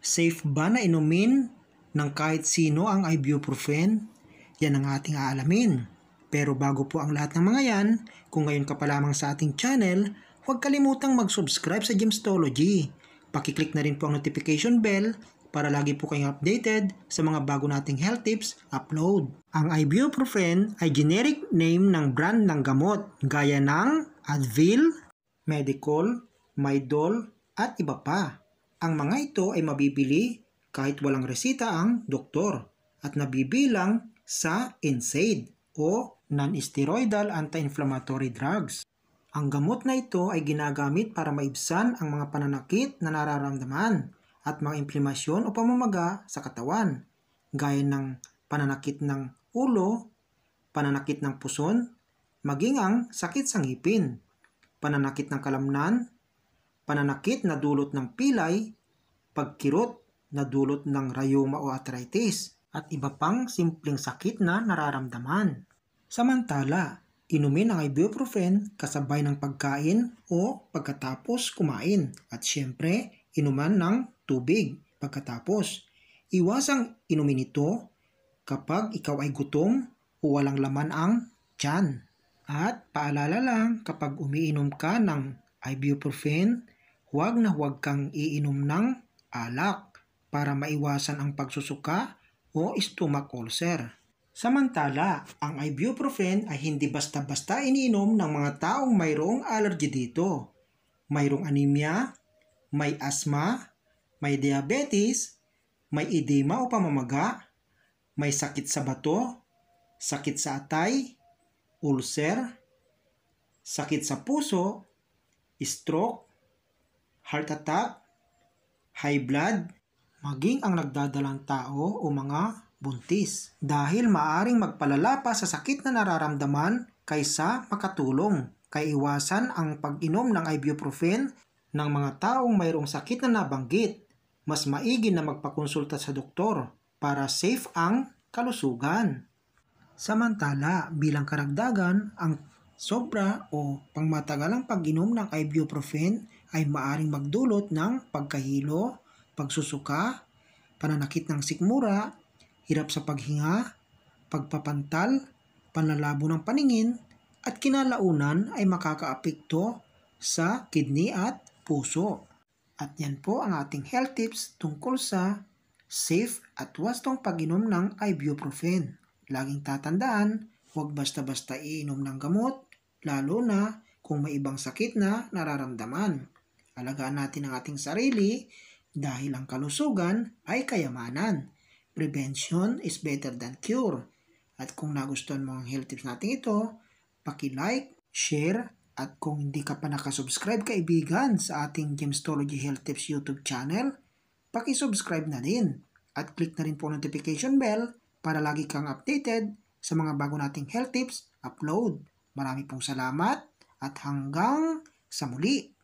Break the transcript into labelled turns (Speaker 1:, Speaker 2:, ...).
Speaker 1: Safe ba na inumin ng kahit sino ang ibuprofen? Yan ang ating aalamin. Pero bago po ang lahat ng mga yan, kung ngayon ka pa lamang sa ating channel, huwag kalimutang mag-subscribe sa Gemstology. Pakiclick na rin po ang notification bell para lagi po kayong updated sa mga bago nating health tips upload. Ang ibuprofen ay generic name ng brand ng gamot gaya ng Advil, Medicol, Mydol at iba pa. Ang mga ito ay mabibili kahit walang resita ang doktor at nabibilang sa NSAID o non-steroidal anti-inflammatory drugs. Ang gamot na ito ay ginagamit para maibsan ang mga pananakit na nararamdaman at mga implimasyon o pamamaga sa katawan, gaya ng pananakit ng ulo, pananakit ng puson, maging ang sakit sa ngipin, pananakit ng kalamnan, pananakit na dulot ng pilay, pagkirot na dulot ng rayoma o arthritis, at iba pang simpleng sakit na nararamdaman. Samantala, inumin ang ibuprofen kasabay ng pagkain o pagkatapos kumain at siyempre inuman ng tubig pagkatapos. Iwasang inumin ito kapag ikaw ay gutom o walang laman ang tiyan. At paalala lang kapag umiinom ka ng ibuprofen, huwag na huwag kang iinom ng alak para maiwasan ang pagsusuka o stomach ulcer. Samantala, ang ibuprofen ay hindi basta-basta iniinom ng mga taong mayroong allergy dito. Mayroong anemia, may asma, may diabetes, may edema o pamamaga, may sakit sa bato, sakit sa atay, ulcer, sakit sa puso, stroke, heart attack, high blood, maging ang nagdadalang tao o mga buntis dahil maaring magpalala pa sa sakit na nararamdaman kaysa makatulong. Kay iwasan ang pag-inom ng ibuprofen ng mga taong mayroong sakit na nabanggit. Mas maigi na magpakonsulta sa doktor para safe ang kalusugan. Samantala, bilang karagdagan, ang sobra o pangmatagalang pag-inom ng ibuprofen ay maaring magdulot ng pagkahilo, pagsusuka, pananakit ng sikmura, hirap sa paghinga, pagpapantal, panlalabo ng paningin, at kinalaunan ay makakaapekto sa kidney at puso. At yan po ang ating health tips tungkol sa safe at wastong pag-inom ng ibuprofen. Laging tatandaan, huwag basta-basta iinom ng gamot, lalo na kung may ibang sakit na nararamdaman. Alagaan natin ang ating sarili dahil ang kalusugan ay kayamanan. Prevention is better than cure. At kung nagustuhan mo ang health tips natin ito, paki-like, share, at kung hindi ka pa nakasubscribe kaibigan sa ating Gemstology Health Tips YouTube channel, paki-subscribe na din. at click na rin po notification bell para lagi kang updated sa mga bago nating health tips upload. Marami pong salamat at hanggang sa muli!